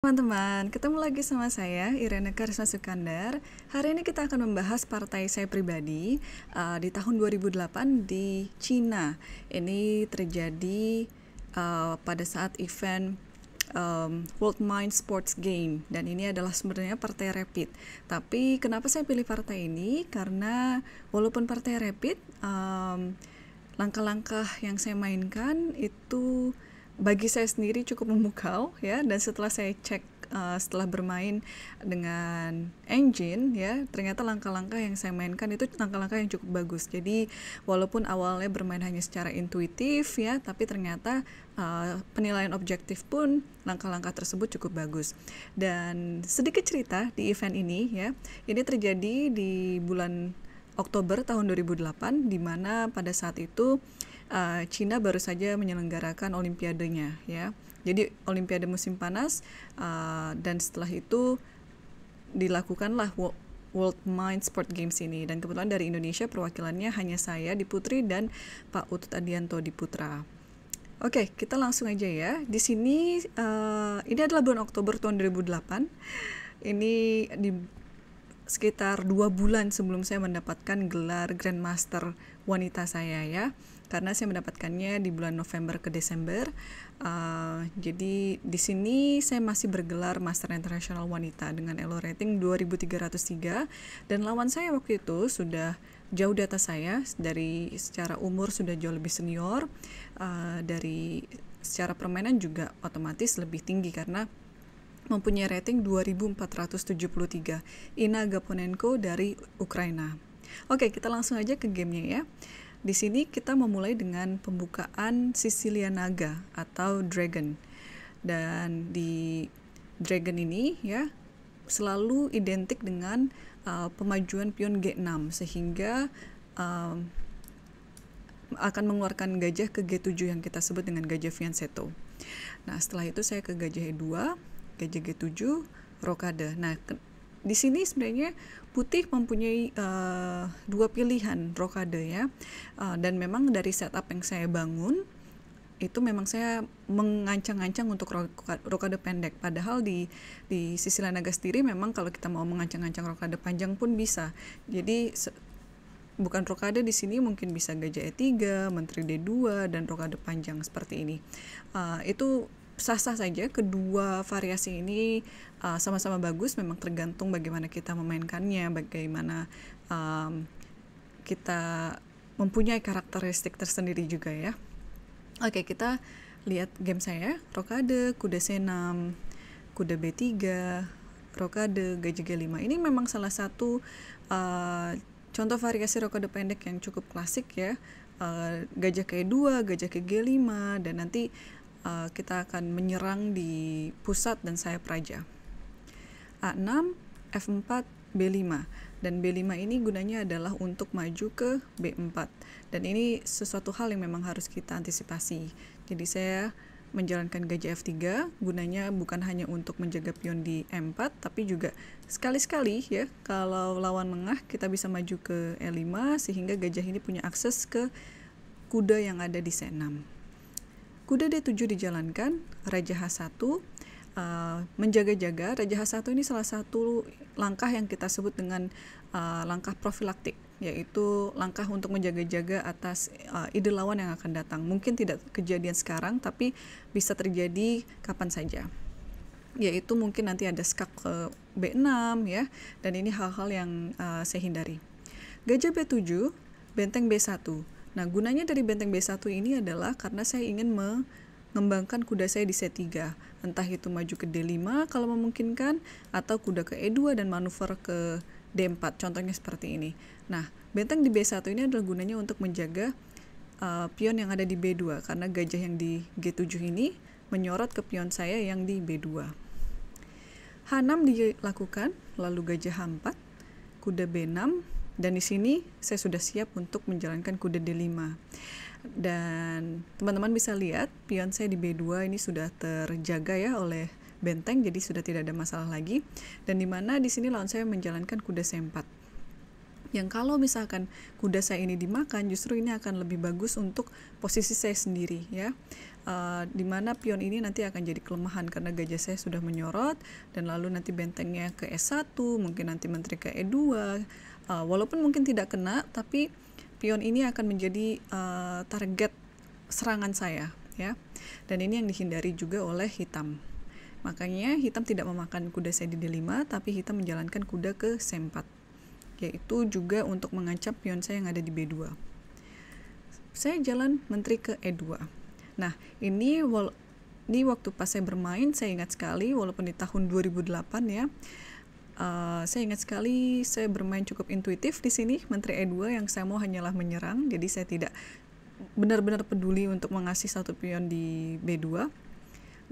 Teman-teman, ketemu lagi sama saya Irene Karisma Sukandar. Hari ini kita akan membahas partai saya pribadi uh, di tahun 2008 di Cina. Ini terjadi uh, pada saat event um, World Mind Sports Game dan ini adalah sebenarnya partai rapid. Tapi kenapa saya pilih partai ini? Karena walaupun partai rapid, langkah langkah-langkah yang saya mainkan itu bagi saya sendiri cukup memukau ya dan setelah saya cek uh, setelah bermain dengan engine ya ternyata langkah-langkah yang saya mainkan itu langkah-langkah yang cukup bagus jadi walaupun awalnya bermain hanya secara intuitif ya tapi ternyata uh, penilaian objektif pun langkah-langkah tersebut cukup bagus dan sedikit cerita di event ini ya ini terjadi di bulan Oktober tahun 2008 di mana pada saat itu uh, Cina baru saja menyelenggarakan Olimpiadenya ya. Jadi Olimpiade musim panas uh, dan setelah itu dilakukanlah World Mind Sport Games ini dan kebetulan dari Indonesia perwakilannya hanya saya di Putri dan Pak Utut Adianto di Putra. Oke, okay, kita langsung aja ya. Di sini uh, ini adalah bulan Oktober tahun 2008. Ini di sekitar dua bulan sebelum saya mendapatkan gelar Grandmaster wanita saya ya karena saya mendapatkannya di bulan November ke Desember. Uh, jadi di sini saya masih bergelar Master International Wanita dengan elo rating 2303 dan lawan saya waktu itu sudah jauh di atas saya dari secara umur sudah jauh lebih senior uh, dari secara permainan juga otomatis lebih tinggi karena mempunyai rating 2473 Ina Gaponenko dari Ukraina. Oke, kita langsung aja ke gamenya ya. Di sini kita memulai dengan pembukaan Sicilia Naga atau Dragon. Dan di Dragon ini ya selalu identik dengan uh, pemajuan pion G6 sehingga uh, akan mengeluarkan gajah ke G7 yang kita sebut dengan gajah fianchetto. Nah, setelah itu saya ke gajah E2, gajah G7, rokade. Nah, di sini sebenarnya putih mempunyai uh, dua pilihan rokade ya uh, dan memang dari setup yang saya bangun itu memang saya mengancang-ancang untuk rokade pendek. Padahal di di sisi Lanaga sendiri memang kalau kita mau mengancang-ancang rokade panjang pun bisa. Jadi bukan rokade di sini mungkin bisa gajah E3, menteri D2 dan rokade panjang seperti ini. Uh, itu sah-sah saja kedua variasi ini uh, sama-sama uh, bagus memang tergantung bagaimana kita memainkannya bagaimana um, kita mempunyai karakteristik tersendiri juga ya oke kita lihat game saya rokade kuda c6 kuda b3 rokade gajah g5 ini memang salah satu uh, contoh variasi rokade pendek yang cukup klasik ya uh, gajah ke2 gajah ke g5 dan nanti Eh, kita akan menyerang di pusat dan sayap raja. A6, F4, B5 dan B5 ini gunanya adalah untuk maju ke B4 dan ini sesuatu hal yang memang harus kita antisipasi jadi saya menjalankan gajah F3 gunanya bukan hanya untuk menjaga pion di M4 tapi juga sekali-sekali ya kalau lawan mengah kita bisa maju ke E5 sehingga gajah ini punya akses ke kuda yang ada di C6 Kuda D7 dijalankan, Raja H1 uh, eh, menjaga-jaga. Raja H1 ini salah satu langkah yang kita sebut dengan uh, langkah profilaktik, yaitu langkah untuk menjaga-jaga atas uh, ide lawan yang akan datang. Mungkin tidak kejadian sekarang, tapi bisa terjadi kapan saja yaitu mungkin nanti ada skak ke B6 ya dan ini hal-hal yang uh, saya hindari. Gajah B7, benteng B1 Nah, gunanya dari benteng B1 ini adalah karena saya ingin mengembangkan kuda saya di C3. Entah itu maju ke D5 kalau memungkinkan, atau kuda ke E2 dan manuver ke D4. Contohnya seperti ini. Nah, benteng di B1 ini adalah gunanya untuk menjaga uh, pion yang ada di B2, karena gajah yang di G7 ini menyorot ke pion saya yang di B2. H6 dilakukan, lalu gajah H4, kuda B6, dan di sini saya sudah siap untuk menjalankan kuda D5. Dan teman-teman bisa lihat pion saya di B2 ini sudah terjaga ya oleh benteng jadi sudah tidak ada masalah lagi. Dan di mana di sini lawan saya menjalankan kuda C4 yang kalau misalkan kuda saya ini dimakan justru ini akan lebih bagus untuk posisi saya sendiri ya uh, eh, dimana pion ini nanti akan jadi kelemahan karena gajah saya sudah menyorot dan lalu nanti bentengnya ke e 1 mungkin nanti menteri ke E2 uh, walaupun mungkin tidak kena tapi pion ini akan menjadi uh, target serangan saya ya dan ini yang dihindari juga oleh hitam makanya hitam tidak memakan kuda saya di d5 tapi hitam menjalankan kuda ke c4 yaitu juga untuk mengancam pion saya yang ada di b2 saya jalan menteri ke e2 nah ini di waktu pas saya bermain saya ingat sekali walaupun di tahun 2008 ya Eh, saya ingat sekali saya bermain cukup intuitif di sini. Menteri E2 yang saya mau hanyalah menyerang, jadi saya tidak benar-benar peduli untuk mengasih satu pion di B2.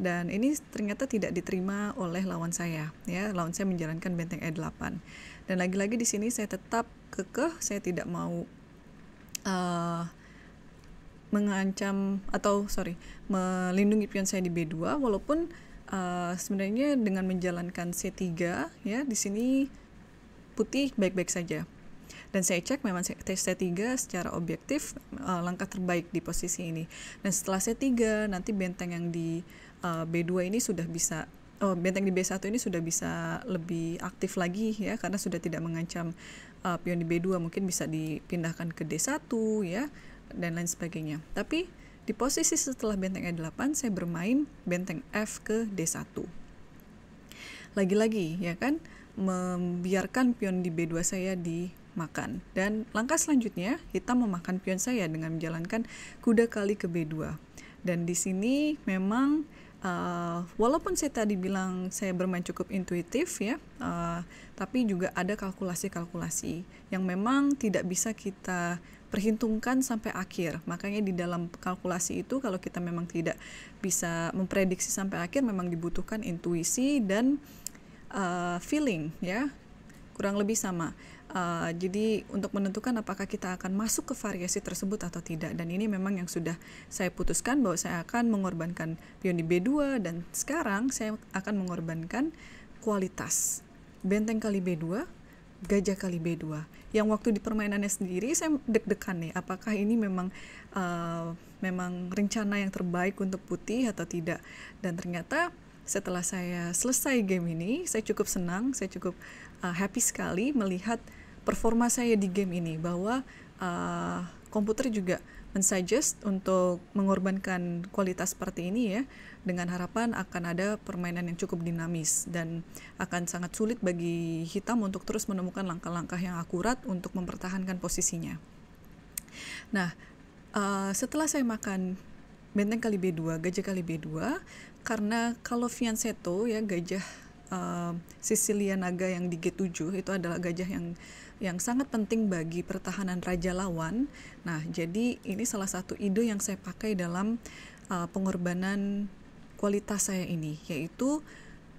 Dan ini ternyata tidak diterima oleh lawan saya. Ya, lawan saya menjalankan benteng E8. Dan lagi-lagi di sini saya tetap kekeh, saya tidak mau uh, mengancam atau sorry melindungi pion saya di B2 walaupun uh, sebenarnya dengan menjalankan C3 ya di sini putih baik-baik saja. Dan saya cek memang tes C3 secara objektif uh, langkah terbaik di posisi ini. Dan setelah C3 nanti benteng yang di uh, eh, B2 ini sudah bisa oh, benteng di B1 ini sudah bisa lebih aktif lagi ya karena sudah tidak mengancam uh, pion di B2 mungkin bisa dipindahkan ke D1 ya dan lain sebagainya. Tapi di posisi setelah benteng E8, saya bermain benteng F ke D1. Lagi-lagi, ya kan, membiarkan pion di B2 saya dimakan. Dan langkah selanjutnya, kita memakan pion saya dengan menjalankan kuda kali ke B2. Dan di sini memang uh, walaupun saya tadi bilang saya bermain cukup intuitif ya, uh, tapi juga ada kalkulasi-kalkulasi yang memang tidak bisa kita perhitungkan sampai akhir. Makanya di dalam kalkulasi itu kalau kita memang tidak bisa memprediksi sampai akhir memang dibutuhkan intuisi dan uh, feeling ya. Kurang lebih sama. Uh, jadi untuk menentukan apakah kita akan masuk ke variasi tersebut atau tidak dan ini memang yang sudah saya putuskan bahwa saya akan mengorbankan pion di B2 dan sekarang saya akan mengorbankan kualitas. Benteng kali B2 Gajah Kali B2 yang waktu di permainannya sendiri saya deg-degan nih apakah ini memang uh, memang rencana yang terbaik untuk putih atau tidak dan ternyata setelah saya selesai game ini saya cukup senang saya cukup uh, happy sekali melihat performa saya di game ini bahwa uh, komputer juga mensuggest untuk mengorbankan kualitas seperti ini ya dengan harapan akan ada permainan yang cukup dinamis dan akan sangat sulit bagi hitam untuk terus menemukan langkah-langkah yang akurat untuk mempertahankan posisinya. Nah, uh, setelah saya makan benteng kali B2, gajah kali B2, karena kalau Vianseto ya gajah uh, Sicilia naga yang di G7 itu adalah gajah yang yang sangat penting bagi pertahanan raja lawan. Nah, jadi ini salah satu ide yang saya pakai dalam uh, pengorbanan kualitas saya ini, yaitu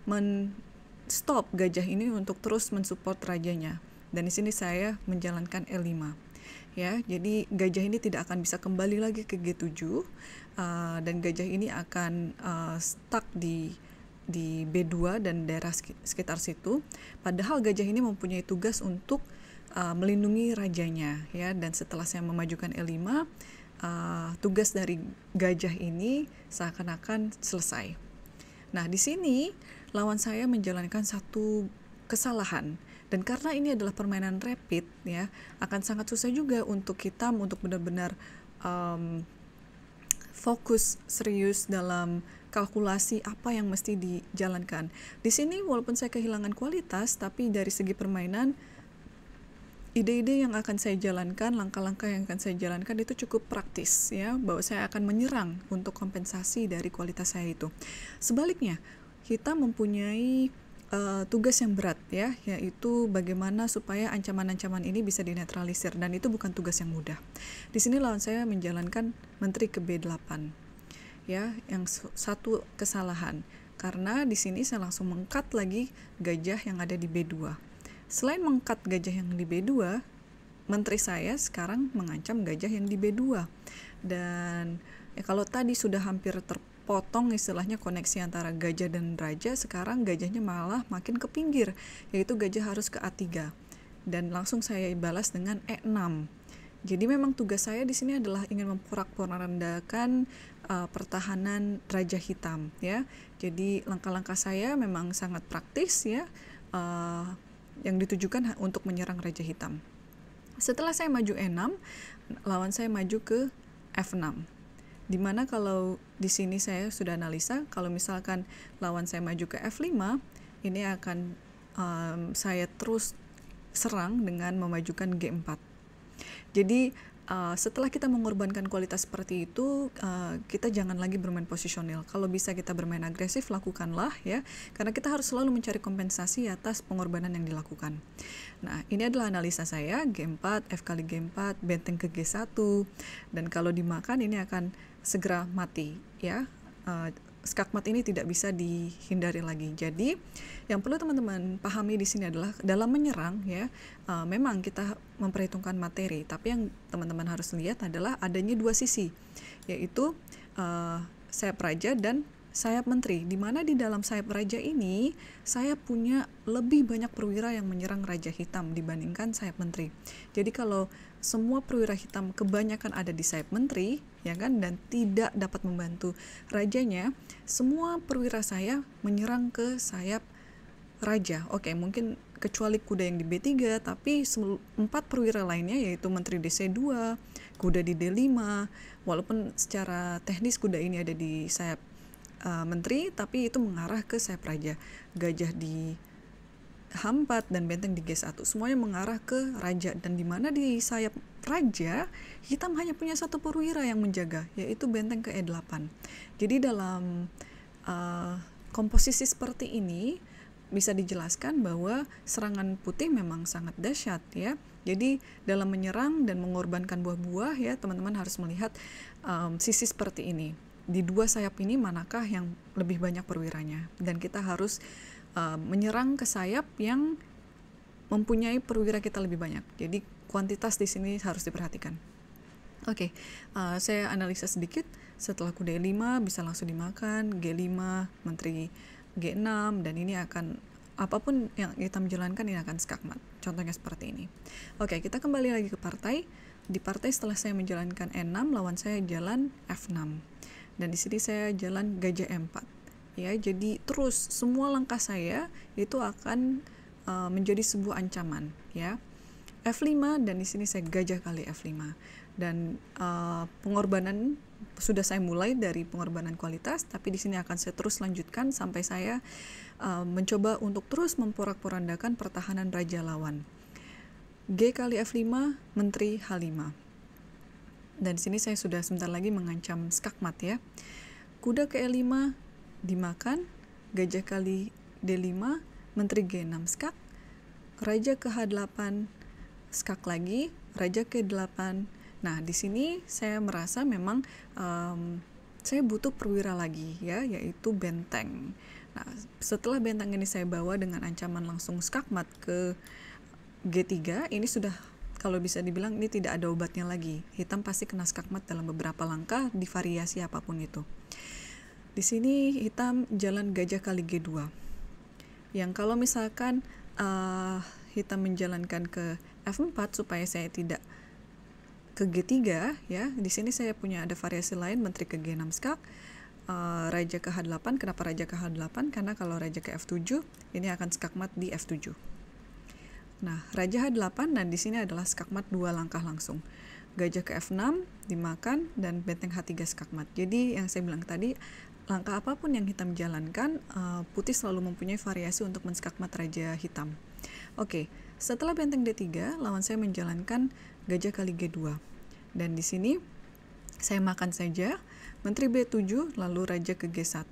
men-stop gajah ini untuk terus mensupport rajanya. Dan di sini saya menjalankan L5. Ya, jadi gajah ini tidak akan bisa kembali lagi ke G7 uh, eh, dan gajah ini akan uh, stuck di di B2 dan daerah sekitar situ. Padahal gajah ini mempunyai tugas untuk uh, melindungi rajanya ya dan setelah saya memajukan l 5 uh, tugas dari gajah ini seakan-akan selesai. Nah, di sini lawan saya menjalankan satu kesalahan dan karena ini adalah permainan rapid ya, akan sangat susah juga untuk kita untuk benar-benar um, fokus serius dalam kalkulasi apa yang mesti dijalankan. Di sini walaupun saya kehilangan kualitas tapi dari segi permainan ide-ide yang akan saya jalankan, langkah-langkah yang akan saya jalankan itu cukup praktis ya, bahwa saya akan menyerang untuk kompensasi dari kualitas saya itu. Sebaliknya, kita mempunyai uh, tugas yang berat ya, yaitu bagaimana supaya ancaman-ancaman ini bisa dinetralisir dan itu bukan tugas yang mudah. Di sini lawan saya menjalankan menteri ke B8 ya, yang satu kesalahan karena di sini saya langsung mengkat lagi gajah yang ada di B2 Selain mengkat gajah yang di B2, menteri saya sekarang mengancam gajah yang di B2. Dan ya kalau tadi sudah hampir terpotong istilahnya koneksi antara gajah dan raja, sekarang gajahnya malah makin ke pinggir, yaitu gajah harus ke A3. Dan langsung saya balas dengan E6. Jadi memang tugas saya di sini adalah ingin memporak-porandakan uh, pertahanan Raja Hitam ya. Jadi langkah-langkah saya memang sangat praktis ya. Uh, yang ditujukan untuk menyerang Raja Hitam. Setelah saya maju E6, lawan saya maju ke F6. Dimana kalau di sini saya sudah analisa, kalau misalkan lawan saya maju ke F5, ini akan um, saya terus serang dengan memajukan G4. Jadi Ah, setelah kita mengorbankan kualitas seperti itu, uh, kita jangan lagi bermain posisional. Kalau bisa kita bermain agresif, lakukanlah ya, karena kita harus selalu mencari kompensasi atas pengorbanan yang dilakukan. Nah, ini adalah analisa saya, G4, F kali G4, benteng ke G1, dan kalau dimakan ini akan segera mati ya. Uh, skakmat ini tidak bisa dihindari lagi. Jadi yang perlu teman-teman pahami di sini adalah dalam menyerang ya uh, memang kita memperhitungkan materi, tapi yang teman-teman harus lihat adalah adanya dua sisi yaitu uh, sayap raja dan sayap menteri, di mana di dalam sayap raja ini saya punya lebih banyak perwira yang menyerang raja hitam dibandingkan sayap menteri. Jadi kalau semua perwira hitam kebanyakan ada di sayap menteri, ya kan dan tidak dapat membantu rajanya semua perwira saya menyerang ke sayap raja oke mungkin kecuali kuda yang di B3 tapi empat perwira lainnya yaitu menteri DC2 kuda di D5 walaupun secara teknis kuda ini ada di sayap uh, menteri tapi itu mengarah ke sayap raja gajah di hampat dan benteng di G1 semuanya mengarah ke raja dan di mana di sayap raja hitam hanya punya satu perwira yang menjaga yaitu benteng ke E8 jadi dalam uh, komposisi seperti ini bisa dijelaskan bahwa serangan putih memang sangat dahsyat ya. Jadi dalam menyerang dan mengorbankan buah-buah ya teman-teman harus melihat um, sisi seperti ini. Di dua sayap ini manakah yang lebih banyak perwiranya dan kita harus Eh, menyerang ke sayap yang mempunyai perwira kita lebih banyak. Jadi kuantitas di sini harus diperhatikan. Oke, okay, uh, eh, saya analisa sedikit. Setelah kuda E5 bisa langsung dimakan, G5, menteri G6, dan ini akan apapun yang kita menjalankan ini akan skakmat. Contohnya seperti ini. Oke, okay, kita kembali lagi ke partai. Di partai setelah saya menjalankan E6, lawan saya jalan F6. Dan di sini saya jalan gajah e M4 ya jadi terus semua langkah saya itu akan uh, menjadi sebuah ancaman ya F5 dan di sini saya gajah kali F5 dan uh, pengorbanan sudah saya mulai dari pengorbanan kualitas tapi di sini akan saya terus lanjutkan sampai saya uh, mencoba untuk terus memporak-porandakan pertahanan raja lawan G kali F5 menteri H5 dan di sini saya sudah sebentar lagi mengancam skakmat ya kuda ke E5 dimakan, gajah kali D5, menteri G6 skak, raja ke H8 skak lagi, raja ke 8. Nah, di sini saya merasa memang um, saya butuh perwira lagi ya, yaitu benteng. Nah, setelah benteng ini saya bawa dengan ancaman langsung skakmat ke G3, ini sudah kalau bisa dibilang ini tidak ada obatnya lagi. Hitam pasti kena skakmat dalam beberapa langkah di variasi apapun itu. Di sini hitam jalan Gajah Kali G2. Yang kalau misalkan uh, hitam menjalankan ke F4 supaya saya tidak ke G3 ya. Di sini saya punya ada variasi lain menteri ke G6 skak. Uh, raja ke H8, kenapa raja ke H8? Karena kalau raja ke F7, ini akan skakmat di F7. Nah, raja H8 dan di sini adalah skakmat dua langkah langsung. Gajah ke F6 dimakan dan benteng H3 skakmat. Jadi yang saya bilang tadi Langkah apapun yang hitam jalankan, uh, putih selalu mempunyai variasi untuk menskakmat raja hitam. Oke, setelah benteng D3, lawan saya menjalankan gajah kali G2. Dan di sini saya makan saja menteri B7 lalu raja ke G1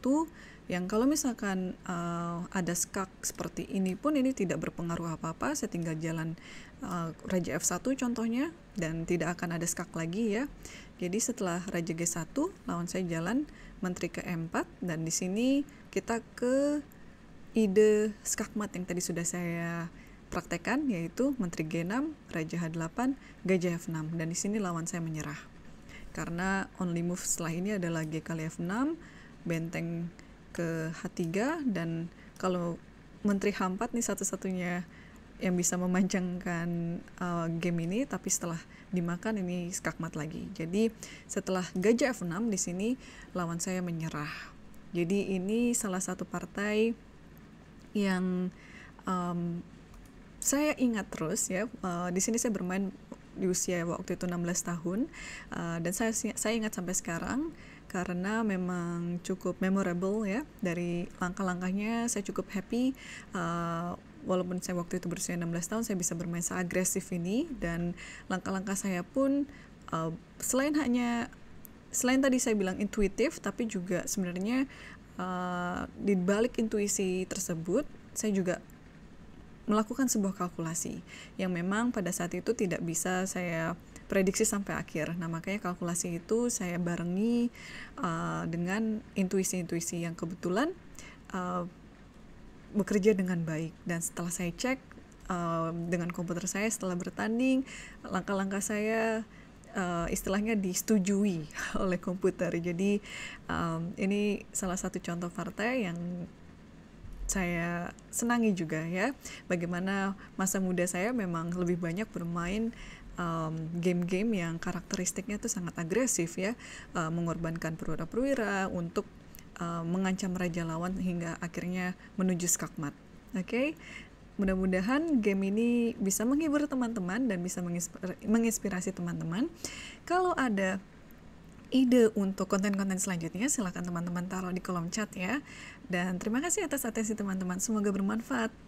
yang kalau misalkan uh, ada skak seperti ini pun ini tidak berpengaruh apa-apa saya tinggal jalan uh, raja F1 contohnya dan tidak akan ada skak lagi ya. Jadi setelah raja G1 lawan saya jalan menteri keempat dan di sini kita ke ide skakmat yang tadi sudah saya praktekkan yaitu menteri G6, raja H8, gajah F6 dan di sini lawan saya menyerah. Karena only move setelah ini adalah G kali F6, benteng ke H3 dan kalau menteri H4 nih satu-satunya yang bisa memanjangkan uh, game ini tapi setelah dimakan ini skakmat lagi jadi setelah gajah F6 di sini lawan saya menyerah jadi ini salah satu partai yang um, saya ingat terus ya uh, di sini saya bermain di usia waktu itu 16 tahun uh, dan saya saya ingat sampai sekarang karena memang cukup memorable ya dari langkah-langkahnya saya cukup happy uh, walaupun saya waktu itu berusia 16 tahun saya bisa bermain seagresif ini dan langkah-langkah saya pun uh, selain hanya selain tadi saya bilang intuitif tapi juga sebenarnya uh, di balik intuisi tersebut saya juga melakukan sebuah kalkulasi yang memang pada saat itu tidak bisa saya prediksi sampai akhir. Nah, makanya kalkulasi itu saya barengi uh, dengan intuisi-intuisi yang kebetulan uh, bekerja dengan baik dan setelah saya cek uh, dengan komputer saya setelah bertanding langkah-langkah saya uh, istilahnya disetujui oleh komputer jadi um, ini salah satu contoh partai yang saya senangi juga ya bagaimana masa muda saya memang lebih banyak bermain game-game um, yang karakteristiknya tuh sangat agresif ya uh, mengorbankan perwira-perwira untuk Eh, mengancam raja lawan hingga akhirnya menuju skakmat. Oke. Okay? Mudah-mudahan game ini bisa menghibur teman-teman dan bisa menginspirasi teman-teman. Kalau ada ide untuk konten-konten selanjutnya, silahkan teman-teman taruh di kolom chat ya. Dan terima kasih atas atensi teman-teman. Semoga bermanfaat.